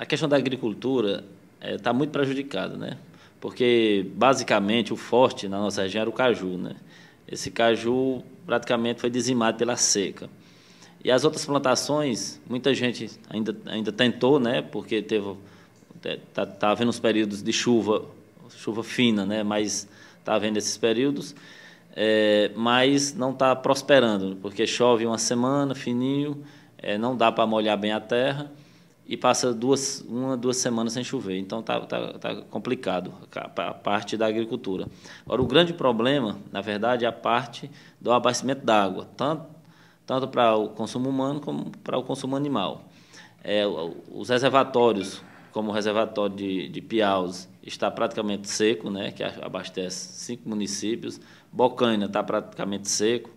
a questão da agricultura está eh, é, muito prejudicada, né? Porque, basicamente, o forte na nossa região era o caju, né? Esse caju praticamente foi dizimado pela seca. E as outras plantações, muita gente ainda, ainda tentou, né? Porque teve eh, tá, tá havendo uns períodos de chuva, chuva fina, né? Mas está havendo esses períodos, é, mas não está prosperando, porque chove uma semana fininho, é, não dá para molhar bem a terra e passa duas, uma, duas semanas sem chover. Então está tá, tá complicado a parte da agricultura. Agora, o grande problema, na verdade, é a parte do abastecimento da água, tanto, tanto para o consumo humano como para o consumo animal. É, os reservatórios, como o reservatório de, de Piaus, está praticamente seco, né, que abastece cinco municípios. Bocaina está praticamente seco.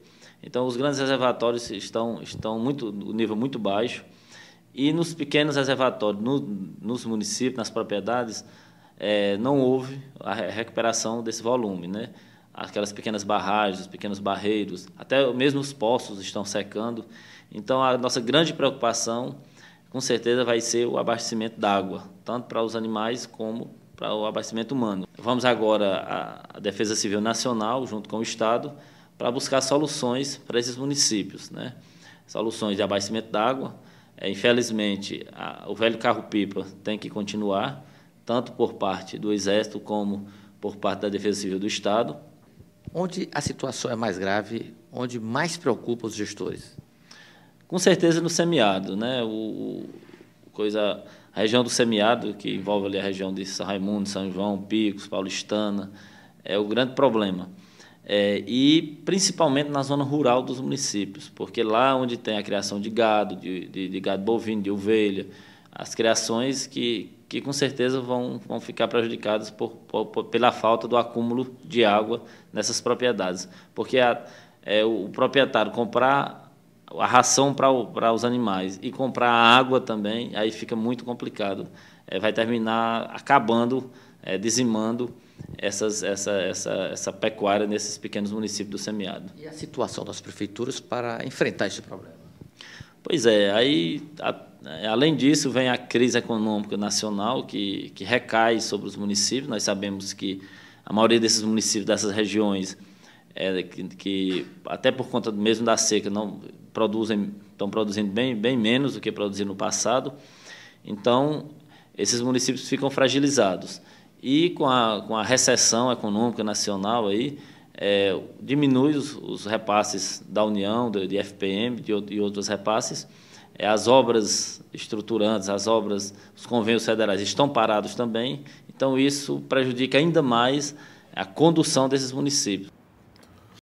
Então, os grandes reservatórios estão, estão muito, o nível muito baixo. E nos pequenos reservatórios, no, nos municípios, nas propriedades, é, não houve a recuperação desse volume. Né? Aquelas pequenas barragens, pequenos barreiros, até mesmo os poços estão secando. Então, a nossa grande preocupação, com certeza, vai ser o abastecimento d'água, tanto para os animais como para o abastecimento humano. Vamos agora à Defesa Civil Nacional, junto com o Estado, para buscar soluções para esses municípios. Né? Soluções de abastecimento d'água, é, infelizmente, a, o velho carro-pipa tem que continuar, tanto por parte do Exército como por parte da Defesa Civil do Estado. Onde a situação é mais grave, onde mais preocupa os gestores? Com certeza no semiárido, né? O, coisa, a região do semiárido, que envolve ali a região de São Raimundo, São João, Picos, Paulistana, é o grande problema é, e principalmente na zona rural dos municípios, porque lá onde tem a criação de gado, de, de, de gado bovino, de ovelha, as criações que, que com certeza vão, vão ficar prejudicadas por, por, pela falta do acúmulo de água nessas propriedades. Porque a, é, o proprietário comprar a ração para os animais e comprar a água também, aí fica muito complicado. É, vai terminar acabando, é, dizimando essas, essa, essa, essa pecuária nesses pequenos municípios do semiárido. E a situação das prefeituras para enfrentar esse problema? Pois é, aí, a, é, além disso, vem a crise econômica nacional que, que recai sobre os municípios. Nós sabemos que a maioria desses municípios, dessas regiões, é, que, que até por conta mesmo da seca, não produzem, estão produzindo bem, bem menos do que produziram no passado. Então, esses municípios ficam fragilizados. E com a, com a recessão econômica nacional aí, é, diminui os, os, repasses da União, de FPM, de, de outros repasses. É, as obras estruturantes, as obras, os convênios federais estão parados também. Então, isso prejudica ainda mais a condução desses municípios.